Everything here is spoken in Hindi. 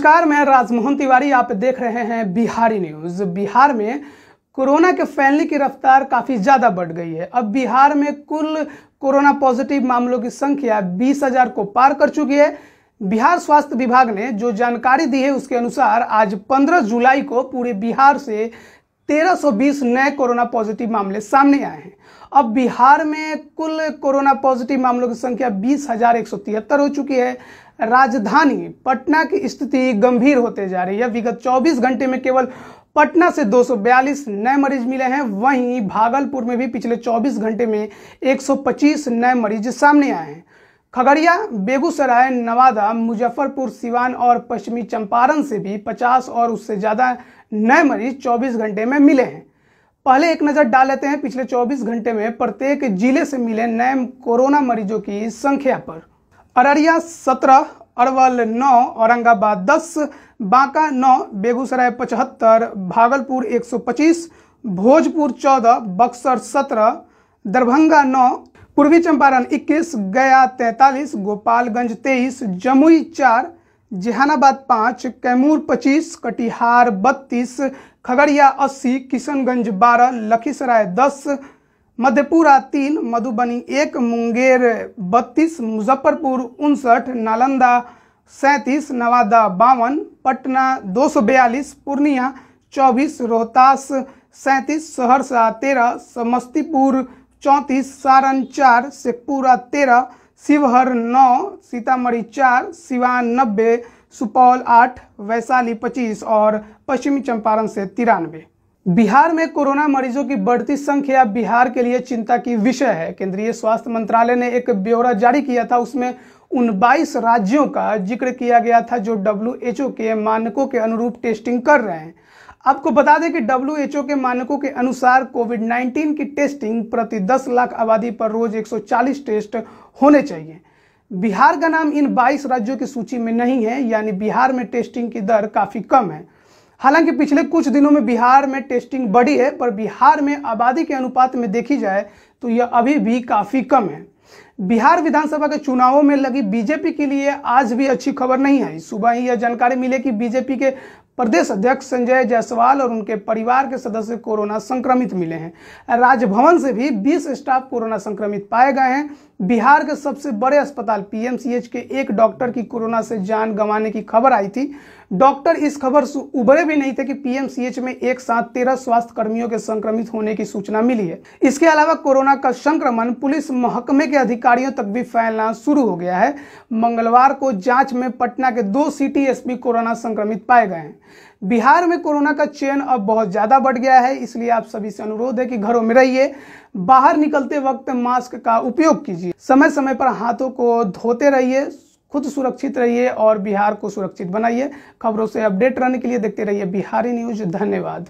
नमस्कार मैं राजमोहन तिवारी आप देख रहे हैं बिहारी न्यूज बिहार में कोरोना के फैलने की रफ्तार काफ़ी ज़्यादा बढ़ गई है अब बिहार में कुल कोरोना पॉजिटिव मामलों की संख्या 20,000 को पार कर चुकी है बिहार स्वास्थ्य विभाग ने जो जानकारी दी है उसके अनुसार आज 15 जुलाई को पूरे बिहार से 1320 नए कोरोना पॉजिटिव मामले सामने आए हैं अब बिहार में कुल कोरोना पॉजिटिव मामलों की संख्या बीस हो चुकी है राजधानी पटना की स्थिति गंभीर होते जा रही है विगत 24 घंटे में केवल पटना से 242 नए मरीज मिले हैं वहीं भागलपुर में भी पिछले 24 घंटे में 125 नए मरीज सामने आए हैं खगड़िया बेगूसराय नवादा मुजफ्फरपुर सिवान और पश्चिमी चंपारण से भी 50 और उससे ज़्यादा नए मरीज 24 घंटे में मिले हैं पहले एक नज़र डाल लेते हैं पिछले 24 घंटे में प्रत्येक जिले से मिले नए कोरोना मरीजों की संख्या पर अररिया सत्रह अरवल नौ औरंगाबाद दस बांका नौ बेगूसराय पचहत्तर भागलपुर 125 भोजपुर 14 बक्सर 17 दरभंगा नौ पूर्वी चंपारण 21, गया 43, गोपालगंज 23, जमुई 4, जहानाबाद 5, कैमूर 25, कटिहार 32, खगड़िया 80, किशनगंज 12, लखीसराय 10, मधेपुरा 3, मधुबनी 1, मुंगेर 32, मुजफ्फरपुर उनसठ नालंदा सैंतीस नवादा बावन पटना दो सौ बयालीस पूर्णिया चौबीस रोहतास सैंतीस सहरसा तेरह समस्तीपुर चौंतीस सारण चार शेखपुरा तेरह शिवहर नौ सीतामढ़ी चार सिवान नब्बे सुपौल आठ वैशाली पच्चीस और पश्चिमी चंपारण से तिरानवे बिहार में कोरोना मरीजों की बढ़ती संख्या बिहार के लिए चिंता की विषय है केंद्रीय स्वास्थ्य मंत्रालय ने एक ब्यौरा जारी किया था उसमें उन बाईस राज्यों का जिक्र किया गया था जो डब्ल्यू के मानकों के अनुरूप टेस्टिंग कर रहे हैं आपको बता दें कि डब्ल्यू के मानकों के अनुसार कोविड 19 की टेस्टिंग प्रति 10 लाख आबादी पर रोज 140 टेस्ट होने चाहिए बिहार का नाम इन 22 राज्यों की सूची में नहीं है यानी बिहार में टेस्टिंग की दर काफ़ी कम है हालांकि पिछले कुछ दिनों में बिहार में टेस्टिंग बढ़ी है पर बिहार में आबादी के अनुपात में देखी जाए तो यह अभी भी काफ़ी कम है बिहार विधानसभा के चुनावों में लगी बीजेपी के लिए आज भी अच्छी खबर नहीं आई सुबह ही यह जानकारी मिले कि बीजेपी के प्रदेश अध्यक्ष संजय जायसवाल और उनके परिवार के सदस्य कोरोना संक्रमित मिले हैं राजभवन से भी 20 स्टाफ कोरोना संक्रमित पाए गए हैं बिहार के सबसे बड़े अस्पताल पीएमसीएच के एक डॉक्टर की कोरोना से जान गंवाने की खबर आई थी डॉक्टर इस खबर से उबरे भी नहीं थे कि पीएमसीएच में एक साथ तेरह स्वास्थ्य कर्मियों के संक्रमित होने की सूचना मिली है इसके अलावा कोरोना का संक्रमण पुलिस महकमे के अधिकारियों तक भी फैलना शुरू हो गया है मंगलवार को जांच में पटना के दो सिटी एसपी कोरोना संक्रमित पाए गए हैं बिहार में कोरोना का चेन अब बहुत ज़्यादा बढ़ गया है इसलिए आप सभी से अनुरोध है कि घरों में रहिए बाहर निकलते वक्त मास्क का उपयोग कीजिए समय समय पर हाथों को धोते रहिए खुद सुरक्षित रहिए और बिहार को सुरक्षित बनाइए खबरों से अपडेट रहने के लिए देखते रहिए बिहारी न्यूज धन्यवाद